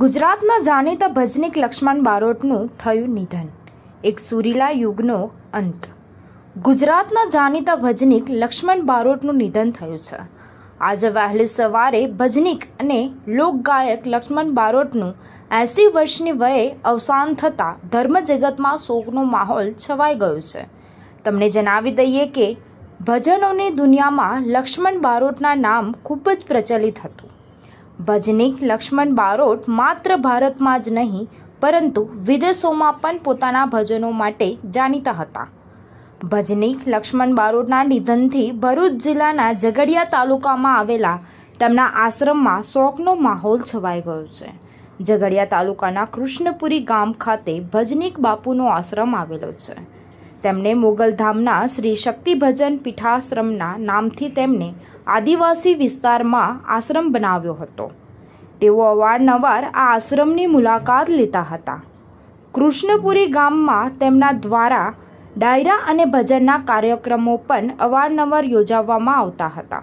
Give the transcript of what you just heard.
ગુજરાતના જાણીતા ભજનિક લક્ષ્મણ બારોટનું થયું નિધન એક સુરીલા યુગનો અંત ગુજરાતના જાણીતા ભજનિક લક્ષ્મણ બારોટનું નિધન થયું છે આજે વહેલી સવારે ભજનિક અને લોકગાયક લક્ષ્મણ બારોટનું એંસી વર્ષની વયે અવસાન થતાં ધર્મ જગતમાં શોકનો માહોલ છવાઈ ગયો છે તમને જણાવી દઈએ કે ભજનોની દુનિયામાં લક્ષ્મણ બારોટના નામ ખૂબ જ પ્રચલિત હતું ભજનિક લક્ષ્મણ બારોટ માત્ર ભારતમાં જ નહીં પરંતુ વિદેશોમાં પણ પોતાના ભજનો માટે જાણીતા હતા ભજનિક લક્ષ્મણ બારોટના નિધનથી ભરૂચ જિલ્લાના ઝઘડિયા તાલુકામાં આવેલા તેમના આશ્રમમાં શોકનો માહોલ છવાઈ ગયો છે ઝઘડિયા તાલુકાના કૃષ્ણપુરી ગામ ખાતે ભજનિક બાપુનો આશ્રમ આવેલો છે તેમને મોગલધામના શ્રી શક્તિભજન પીઠાશ્રમના નામથી તેમને આદિવાસી વિસ્તારમાં આશ્રમ બનાવ્યો હતો તેઓ અવારનવાર આ આશ્રમની મુલાકાત લેતા હતા કૃષ્ણપુરી ગામમાં તેમના દ્વારા ડાયરા અને ભજનના કાર્યક્રમો પણ અવારનવાર યોજાવામાં આવતા હતા